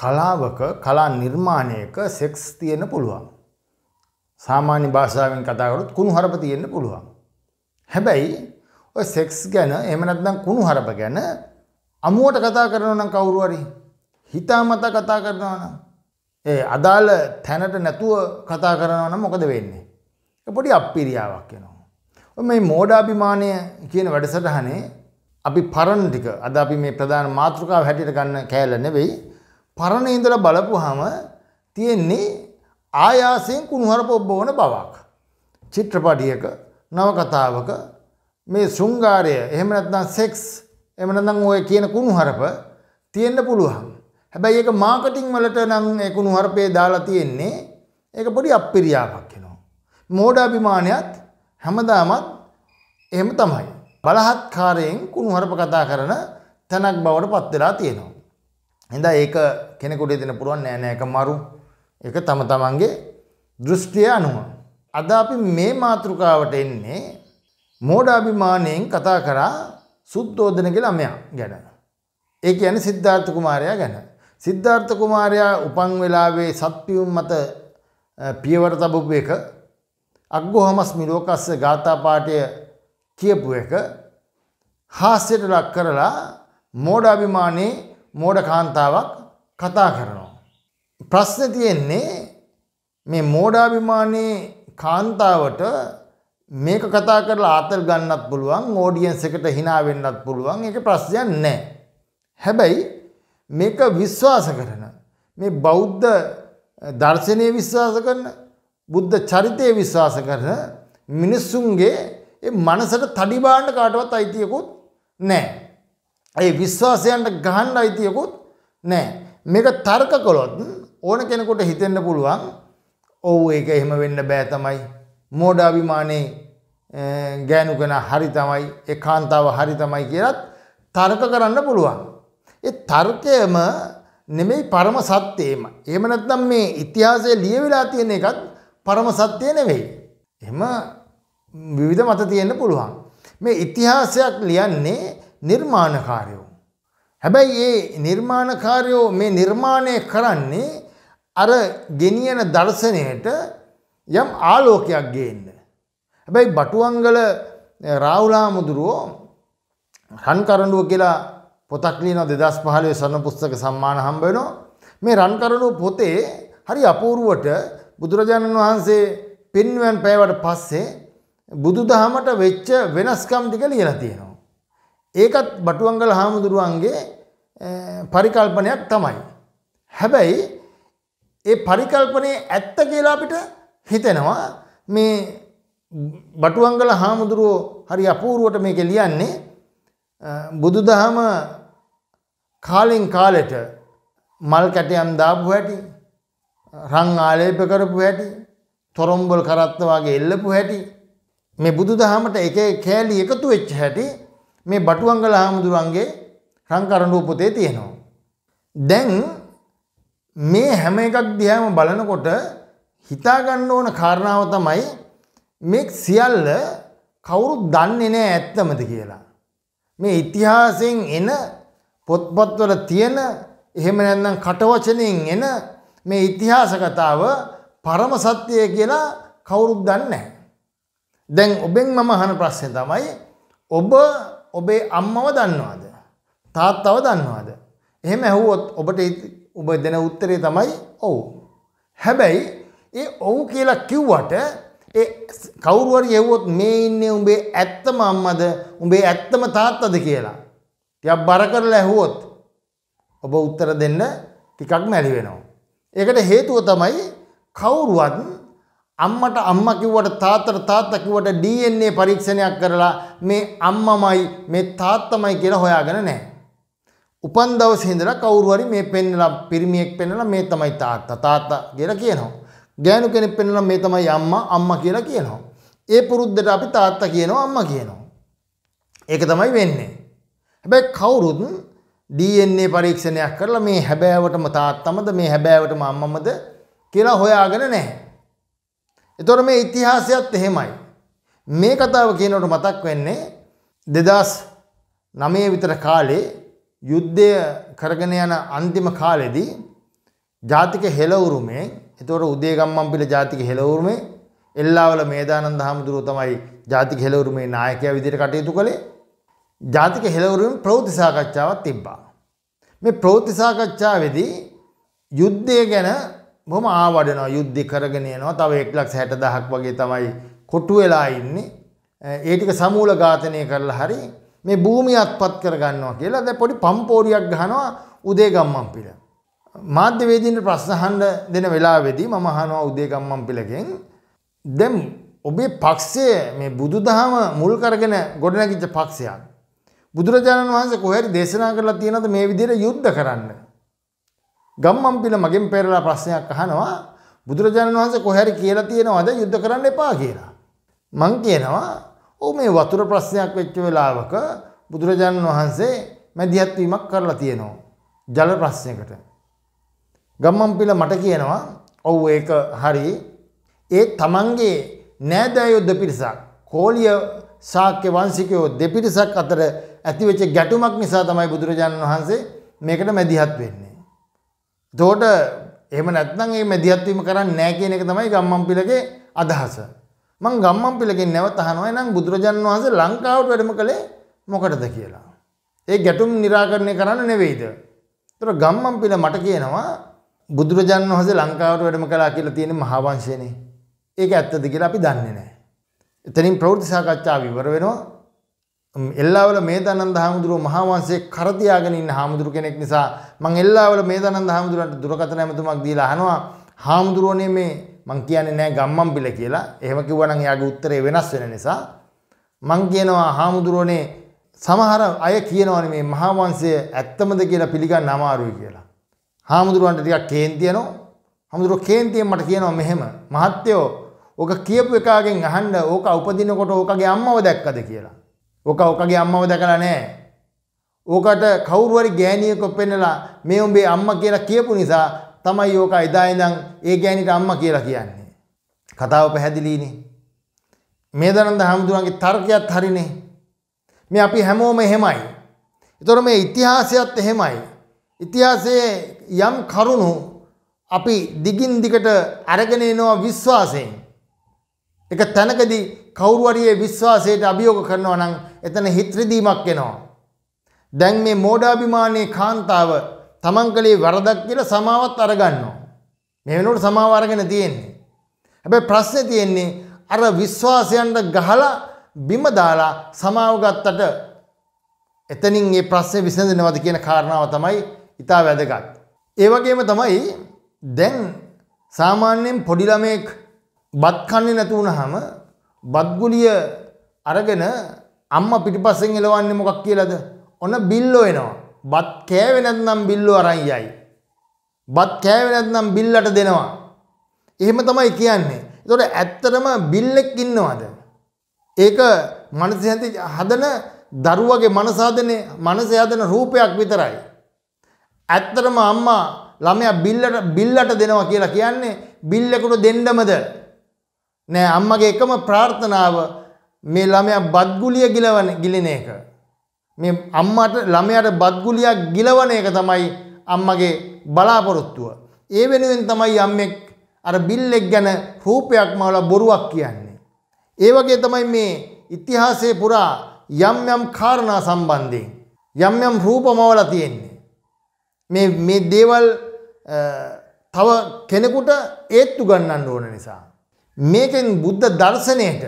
කලාවක කලා නිර්මාණයක සෙක්ස් තියෙන පුළුවන්. සාමාන්‍ය භාෂාවෙන් කතාකරොත් කුණු හරප තියෙන්න පුළුවන්. හැබැයි ඔය සෙක්ස් ගැන එහෙම නැත්නම් කුණු හරප ගැන අමුවට කතා කරනවා නම් කවුරු හරි හිතාමතා කතා කරනවා නම් ඒ අදාළ තැනට නැතුව කතා කරනවා නම් මොකද වෙන්නේ? පොඩි අප්පිරියාවක් එනවා. මේ මෝඩාභිමානය කියන වැඩසටහනේ අපි පරණ ටික අද අපි මේ ප්‍රධාන මාතෘකාව හැටියට ගන්න කෑල්ල නෙවෙයි පරණ ඉඳලා බලපුවාම තියෙන්නේ ආයාසයෙන් කුණුහරුප ඔබවන බවක්. චිත්‍රපටියක නවකතාවක මේ ශෘංගාරය එහෙම නැත්නම් සෙක්ස් එහෙම නැත්නම් ඔය කියන කුණුහරුප තියෙන්න පුළුවන්. හැබැයි ඒක මාකටිං වලට නම් ඒ කුණුහරුපේ දාලා තියෙන්නේ ඒක පොඩි අප්පිරියාවක් වෙනවා. මෝඩාභිමානයත් හැමදාමත් එහෙම තමයි. බලහත්කාරයෙන් කුණුහරුප කතා කරන තැනක් බවට පත් වෙලා තියෙනවා. හිඳ ඒක කෙනෙකුට දෙන පුළුවන් නෑ නෑ එක මරු ඒක තම තමන්ගේ දෘෂ්ටිය අනුව අද අපි මේ මාතෘකාවට එන්නේ මෝඩාභිමාණයෙන් කතා කරා සුද්ධෝදනගේ ළමයා ගැන ඒ කියන්නේ සිද්ධාර්ථ කුමාරයා ගැන සිද්ධාර්ථ කුමාරයා උපන් වෙලාවේ සත්පියුම් මත පියවර තබපු එක අග්ගෝහමස්මි ලෝකස්ස ගාථා පාඨය කියපු එක හාස්‍යයට ලක් කරලා මෝඩාභිමාණේ මෝඩ කාන්තාවක් කතා කරනවා. ප්‍රශ්න තියෙන්නේ මේ මෝඩාභිමානී කාන්තාවට මේක කතා කරලා ආතල් ගන්නත් පුළුවන් ඕඩියන්ස් එකට hina වෙන්නත් පුළුවන් ඒක ප්‍රශ්නයක් නැහැ. හැබැයි මේක විශ්වාස කරන මේ බෞද්ධ දර්ශනය විශ්වාස කරන බුද්ධ චරිතය විශ්වාස කරන මිනිස්සුන්ගේ ඒ මනසට තඩි බාන්න කාටවත් අයිතියකුත් නැහැ. ඒ විශ්වාසයන්ට ගහන්න අයිතියකුත් නෑ. මේක තර්ක කළොත් ඕන කෙනෙකුට හිතෙන්න පුළුවන් ඔව් ඒක එහෙම වෙන්න බෑ තමයි. මෝඩාභිමානයේ ගෑනු කෙනා හරි තමයි, ඒ කාන්තාව හරි තමයි කියලත් තර්ක කරන්න පුළුවන්. ඒ තර්කයම නෙමෙයි පරම සත්‍යයම. එහෙම නැත්නම් මේ ඉතිහාසයේ ලියවිලා තියෙන එකත් පරම සත්‍යය නෙවෙයි. එහෙම විවිධ මත තියෙන්න පුළුවන්. මේ ඉතිහාසයක් ලියන්නේ නිර්මාණකාරයෝ. හැබැයි ඒ නිර්මාණකාරයෝ මේ නිර්මාණය කරන්නේ අර ගෙනියන දර්ශනයට යම් ආලෝකයක් ගේන්න. හැබැයි බටුවංගල රාවුලා මුදුරුවෝ රන්කරඩුව කියලා පොතක් ලියන දෙදස් පහලේ සරණ පුස්තක සම්මාන හම්බෙනෝ මේ රන්කරණු පොතේ හරි අපූරුවට බුදුරජාණන් වහන්සේ පෙන්වන් පෑවට පස්සේ බුදු දහමට වෙච්ච වෙනස්කම් ටික ලියලා තියෙනවා. ඒකත් බටුවංගල හාමුදුරුවන්ගේ පරිකල්පනයක් තමයි. හැබැයි ඒ පරිකල්පනය ඇත්ත කියලා අපිට හිතෙනවා මේ බටුවංගල හාමුදුරුවෝ හරි අපූරුවට මේක ලියන්නේ බුදුදහම කාලෙන් කාලෙට මල් කැටයම් දාපු හැටි රං ආලේප කරපු හැටි තොරොම්බොල් කරත්ත වගේ එල්ලපු හැටි මේ බුදුදහමට එක කෑලි එකතු වෙච්ච හැටි මේ බටුවංගල හාමුදුරුවන්ගේ රංකරඬු පොතේ තියෙනවා. දැන් මේ හැම එකක් දිහාම බලනකොට හිතා ගන්න ඕන කාරණාව තමයි මේ සියල්ල කවුරුත් දන්නේ නැහැ ඇත්තමද කියලා. මේ ඉතිහාසයෙන් එන පොත්පත්වල තියෙන එහෙම නැත්නම් කටවචනෙන් එන මේ ඉතිහාස කතාව පරම සත්‍යය කියලා කවුරුත් දන්නේ නැහැ. දැන් ඔබෙන් මම අහන ප්‍රශ්නේ තමයි ඔබ ඔබේ අම්මව දන්නවාද? තාත්තව දන්නවාද? එහෙම ඇහුවොත් ඔබට ඔබ දෙන උත්තරේ තමයි ඔව්. හැබැයි ඒ ඔව් කියලා කිව්වට ඒ කවුරු හරි ඇහුවොත් මේ ඉන්නේ උඹේ ඇත්තම අම්මද උඹේ ඇත්තම තාත්තද කියලා. ටිකක් බර කරලා ඇහුවොත් ඔබ උත්තර දෙන්න ටිකක් මැලි වෙනවා. ඒකට හේතුව තමයි කවුරුවත් අම්මට අම්ම කිව්වට තාත්තට තාත්තා කිව්වට DNA පරීක්ෂණයක් කරලා මේ අම්මමයි මේ තාත්තමයි කියලා හොයාගෙන නැහැ. උපන් දවසේ ඉඳලා කවුරු හරි මේ පෙන්නලා පිරිමියෙක් පෙන්නලා මේ තමයි තාත්තා තාත්තා කියලා කියනවා. ගෑනු කෙනෙක් පෙන්නලා මේ තමයි අම්මා අම්මා කියලා කියනවා. ඒ පුරුද්දට අපි තාත්තා කියනවා අම්මා කියනවා. ඒක තමයි වෙන්නේ. හැබැයි කවුරුත් DNA පරීක්ෂණයක් කරලා මේ හැබෑවටම තාත්තමද මේ හැබෑවටම අම්මමද කියලා හොයාගෙන නැහැ. එතොර මේ ඉතිහාසයත් එහෙමයි. මේ කතාව කියනට මතක් වෙන්නේ දෙදස් නමය විතර කාලේ යුද්ධය කරගෙන යන අන්තිම කාලෙදී ජාතික හෙලවුරුමේ එතොර උදේගම්මම්පිල ජාතික හෙලවුරුමේ එල්ලාවල මේදානන්ද හාමුදුරුව තමයි ජාතික හෙලවුරුමේ නායකයා විදිහට කටයුතු කළේ ජාතික හෙලවුරුමේ ප්‍රවෘත්ති සාකච්ඡාවක් තිබ්බා. මේ ප්‍රවෘත්ති සාකච්ඡාවේදී යුද්ධය ගැන බොහොම ආවඩනවා යුද්ධ කරගෙන යනවා. තව 160000ක් වගේ තමයි කොටු වෙලා ඉන්නේ. ඒ ටික සමූල ඝාතනය කරලා හරි මේ භූමිය අත්පත් කරගන්නවා කියලා දැන් පොඩි පම්පෝරියක් ගහනවා උදේගම්මන් පිළ. මාධ්‍යවේදීන්ට ප්‍රශ්න අහන්න දෙන වෙලාවේදී මම අහනවා උදේගම්මන් පිළගෙන් දැන් ඔබේ පක්ෂය මේ බුදුදහම මුල් කරගෙන ගොඩනැගිච්ච පක්ෂයක්. බුදුරජාණන් වහන්සේ කොහරි දේශනා කරලා තියෙනවද මේ විදිහට යුද්ධ කරන්න? ගම්මම්පිල මගෙන් පෙරලා ප්‍රශ්නයක් අහනවා බුදුරජාණන් වහන්සේ කොහැරි කියලා තියෙනවද යුද්ධ කරන්න එපා කියලා. මං කියනවා ඔව් මේ වතුර ප්‍රශ්නයක් වෙච්ච වෙලාවක බුදුරජාණන් වහන්සේ මැදිහත් වීමක් කරලා තියෙනවා. ජල ප්‍රශ්නයකට. ගම්මම්පිල මට කියනවා ඔව් ඒක හරි. ඒ තමන්ගේ නෑදෑයෝ දෙපිරිසක් කෝලිය ශාක්‍ය වංශිකයෝ දෙපිරිසක් අතර ඇතිවෙච්ච ගැටුමක් නිසා තමයි බුදුරජාණන් වහන්සේ මේකට මැදිහත් වෙන්නේ. දෝට එම නැත්නම් ඒ මැදිහත්වීම කරන්න නෑ කියන එක තමයි ගම්මම්පිලගේ අදහස. මං ගම්මම්පිලගෙන් නැවත අහනවා නම් බුදුරජාණන් වහන්සේ ලංකාවට වැඩම කළේ මොකටද කියලා. ඒ ගැටුම් निराකරණය කරන්න නෙවෙයිද? ඒතර ගම්මම්පිල මට කියනවා බුදුරජාණන් වහන්සේ ලංකාවට වැඩම කළා කියලා තියෙන මහා වංශයනේ. ඒක ඇත්තද කියලා අපි දන්නේ නැහැ. එතනින් ප්‍රවෘත්ති සාකච්ඡාව විවර වෙනවා. එල්ලාවල මේදානන්ද හාමුදුරුව මහාවංශයේ කරතියාගෙන ඉන්න හාමුදුරු කෙනෙක් නිසා මං එල්ලාවල මේදානන්ද හාමුදුරන්ට දුරකථන ඇමතුමක් දීලා අහනවා හාමුදුරුවනේ මේ මං කියන්නේ නෑ ගම්මන් පිළ කියලා. එහෙම කිව්වනම් එයාගේ උත්තරේ වෙනස් වෙන නිසා මං කියනවා හාමුදුරුවනේ සමහර අය කියනවනේ මේ මහාවංශය ඇත්තමද කියලා පිළිගන්න අමාරුයි කියලා. හාමුදුරුවන්ට ටිකක් කේන්තියනෝ. හාමුදුරුවෝ කේන්තියෙන් මට කියනවා මෙහෙම. මහත්තයෝ ඕක කියපු එකාගෙන් අහන්න ඕක උපදිනකොට ඕකගේ අම්මව දැක්කද කියලා. ඕක ඕකගේ අම්මව දැකලා නෑ. ඕකට කවුරුවරි ගෑණියෙක් පෙන්නලා මේ උඹේ අම්මා කියලා කියපු නිසා තමයි ඕක එදා ඉඳන් ඒ ගෑණිට අම්මා කියලා කියන්නේ. කතාව පැහැදිලිනේ. මේදනන්ද හාමුදුරන්ගේ තර්කයත් හරිනේ. මේ අපි හැමෝම එහෙමයි. ඒතර මේ ඉතිහාසයත් එහෙමයි. ඉතිහාසයේ යම් කරුණු අපි දිගින් දිගට අරගෙන එනවා විශ්වාසයෙන්. එක තැනකදී කවුරු හරි ඒ විශ්වාසයට අභියෝග කරනවා නම් එතන හිත් රිදීමක් එනවා. දැන් මේ මෝඩාභිමානී කාන්තාව තමන් කලේ වරදක් කියලා සමාවත් අරගන්නවා. මේ වෙනකොට සමාව අරගෙන තියෙන්නේ. හැබැයි ප්‍රශ්නේ තියෙන්නේ අර විශ්වාසයන්ට ගහලා බිම දාලා සමාව ගත්තට එතනින් මේ ප්‍රශ්නේ විසඳෙනවද කියන කාරණාව තමයි ඉතා වැදගත්. ඒ වගේම තමයි දැන් සාමාන්‍යයෙන් පොඩි ළමෙක් බත් කන්නේ නැති වුනහම බත් ගුලිය අරගෙන අම්ම පිටිපස්සෙන් එලවන්නේ මොකක් කියලාද? ඔන්න බිල්ලෝ එනවා. බත් කෑවේ නැත්නම් බිල්ලෝ අරන් යයි. බත් කෑවේ නැත්නම් බිල්ලට දෙනවා. එහෙම තමයි කියන්නේ. ඒතකොට ඇත්තටම බිල්ලෙක් ඉන්නවද? ඒක මනස හදන දරුවගේ මනස හදනේ මනස හදන රූපයක් විතරයි. ඇත්තටම අම්මා ළමයා බිල්ලට බිල්ලට දෙනවා කියලා කියන්නේ බිල්ලෙකුට දෙන්නමද? නෑ අම්මගේ එකම ප්‍රාර්ථනාව මේ ළමයා බත්ගුලිය ගිලවන ගිලින එක. මේ අම්මට ළමයට බත්ගුලියක් ගිලවන එක තමයි අම්මගේ බලාපොරොත්තුව. ඒ වෙනුවෙන් තමයි අම්මෙක් අර බිල්ලෙක් ගැන රූපයක් මවලා බොරුවක් කියන්නේ. ඒ වගේ තමයි මේ ඉතිහාසයේ පුරා යම් යම් කාරණා සම්බන්ධයෙන් යම් යම් රූප මවලා තියෙන්නේ. මේ මේ දේවල් තව කෙනෙකුට ඒත්තු ගන්නන්න ඕන නිසා. මේකෙන් බුද්ධ දර්ශනයට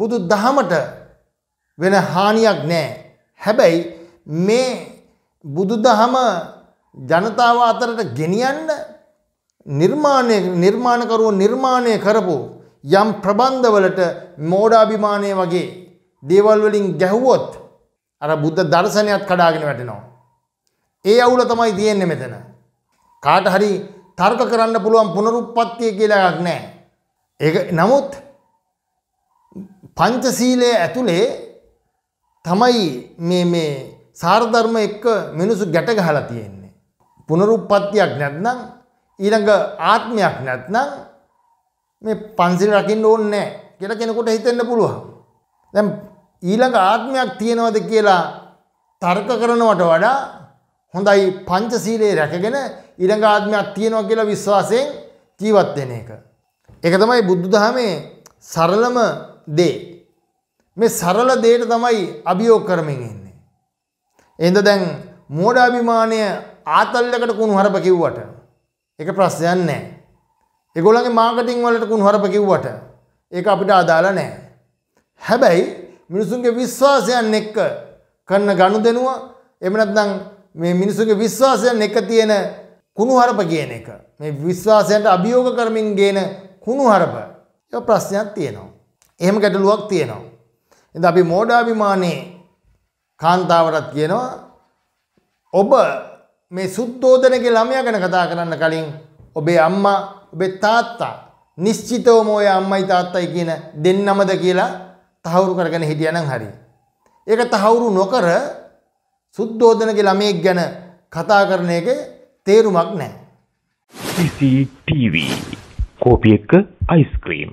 බුදු දහමට වෙන හානියක් නෑ. හැබැයි මේ බුදු දහම ජනතාව අතරට ගෙනියන්න නිර්මාණය නිර්මාණකරුව නිර්මාණය කරපු යම් ප්‍රබන්ධවලට මෝඩාභිමානය වගේ දේවල් වලින් ගැහුවොත් අර බුද්ධ දර්ශනයත් කඩාගෙන වැටෙනවා. ඒ අවුල තමයි තියෙන්නේ මෙතන. කාට හරි තර්ක කරන්න පුළුවන් පුනරුත්පත්තිය කියලා එකක් නැහැ. ඒක නමුත් පංචසීලය ඇතුළේ තමයි මේ මේ සාර්ධර්ම එක්ක මිනිසු ගැට ගහලා තියෙන්නේ. පුනරුප්පත්තියක් නැත්නම් ඊළඟ ආත්මයක් නැත්නම් මේ පන්සිල් රකින්න ඕනේ නැහැ කියලා කෙනෙකුට හිතෙන්න පුළුවන්. දැන් ඊළඟ ආත්මයක් තියෙනවද කියලා තර්ක කරනවට වඩා හොඳයි පංචසීලයේ රැකගෙන ඊළඟ ආත්මයක් තියෙනවා කියලා විශ්වාසයෙන් ජීවත් වෙන එක. ඒක තමයි බුදුදහමේ සරලම දේ. මේ සරල දේට තමයි අභියෝග කරමින් ඉන්නේ. එහෙනම් දැන් මෝඩාභිමානය ආතල්ලකට කුණු හරප කිව්වට ඒක ප්‍රශ්නයක් නැහැ. ඒගොල්ලන්ගේ මාකටිං වලට කුණු හරප කිව්වට ඒක අපිට අදාළ නැහැ. හැබැයි මිනිසුන්ගේ විශ්වාසයන් එක්ක කරන ගනුදෙනුව එහෙම නැත්නම් මේ මිනිසුන්ගේ විශ්වාසයන් එක තියෙන කුණුහරප කියන එක මේ විශ්වාසයන්ට අභියෝග කරමින් ගේන කුණුහරප ඒ ප්‍රශ්නයක් තියෙනවා. එහෙම ගැටලුවක් තියෙනවා. ඉතින් අපි මෝඩාභිමානී කාන්තාවටත් කියනවා ඔබ මේ සුද්ධෝදනගේ ළමයා ගැන කතා කරන්න කලින් ඔබේ අම්මා ඔබේ තාත්තා නිශ්චිතවම ඔය අම්මයි තාත්තයි කියන දෙන්නමද කියලා තහවුරු කරගෙන හිටියනම් හරි. ඒක තහවුරු නොකර සුද්ධෝදනගේ ළමයෙක් ගැන කතා කරන එකේ තේරුමක් නැහැ. CCTV කෝපි එක්ක අයිස්ක්‍රීම්